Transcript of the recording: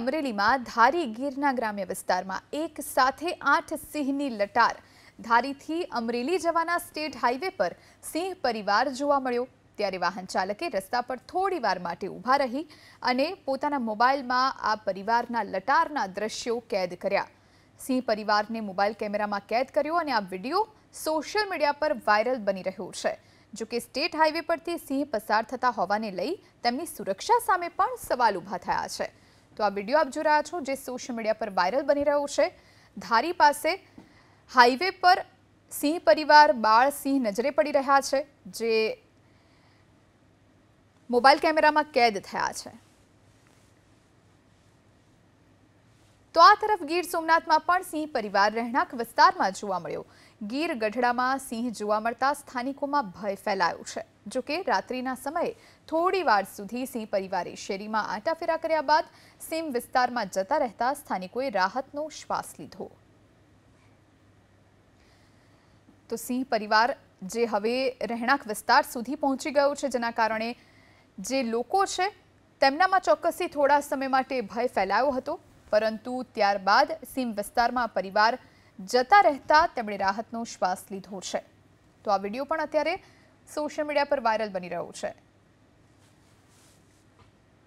અમરેલીમાં ધારી ગીરના ગ્રામ્ય વિસ્તારમાં એક સાથે આઠ સિંહની લટાર ધારીથી અમરેલી જવાના સ્ટેટ હાઈવે પર સિંહ પરિવાર જોવા મળ્યો ત્યારે વાહન ચાલકે રસ્તા પર થોડી વાર માટે ઊભા રહી અને પોતાના મોબાઈલમાં આ પરિવારના લટારના દ્રશ્યો કેદ કર્યા સિંહ પરિવારને મોબાઈલ કેમેરામાં કેદ કર્યો અને આ વિડીયો સોશિયલ મીડિયા પર વાયરલ બની રહ્યો છે જોકે સ્ટેટ હાઈવે પરથી સિંહ પસાર થતા હોવાને લઈ તેમની સુરક્ષા સામે પણ સવાલ ઊભા થયા છે તો આ વિડિયો આપ જો રહ્યા છો જે સોશિયલ મીડિયા પર વાયરલ બની રહ્યો છે ધારી પાસે હાઈવે પર સિંહ પરિવાર બાળસિંહ નજરે પડી રહ્યા છે જે મોબાઈલ કેમેરામાં કેદ થયા છે તો આ તરફ ગીર સોમનાથમાં પણ સિંહ પરિવાર રહેણાંક વિસ્તારમાં જોવા મળ્યો ગીર ગઢડામાં સિંહ જોવા મળતા સ્થાનિકોમાં ભય ફેલાયો છે જોકે રાત્રિના સમયે થોડી વાર સુધી સિંહ પરિવારે શેરીમાં આંટાફેરા કર્યા બાદ સિંહ વિસ્તારમાં જતા રહેતા સ્થાનિકોએ રાહતનો શ્વાસ લીધો તો સિંહ પરિવાર જે હવે રહેણાંક વિસ્તાર સુધી પહોંચી ગયો છે જેના કારણે જે લોકો છે તેમનામાં ચોક્કસથી થોડા સમય માટે ભય ફેલાયો હતો પરંતુ ત્યારબાદ સીમ વિસ્તારમાં પરિવાર જતા રહેતા તેમણે રાહતનો શ્વાસ લીધો છે તો આ વિડીયો પણ અત્યારે સોશિયલ મીડિયા પર વાયરલ બની રહ્યો છે